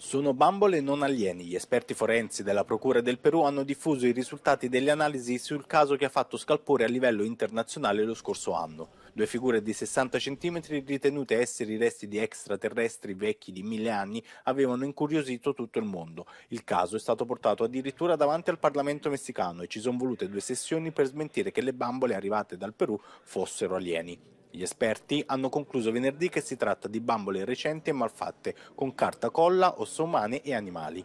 Sono bambole non alieni. Gli esperti forensi della Procura del Perù hanno diffuso i risultati delle analisi sul caso che ha fatto scalpore a livello internazionale lo scorso anno. Due figure di 60 cm ritenute essere i resti di extraterrestri vecchi di mille anni avevano incuriosito tutto il mondo. Il caso è stato portato addirittura davanti al Parlamento messicano e ci sono volute due sessioni per smentire che le bambole arrivate dal Perù fossero alieni. Gli esperti hanno concluso venerdì che si tratta di bambole recenti e malfatte con carta colla, ossa umane e animali.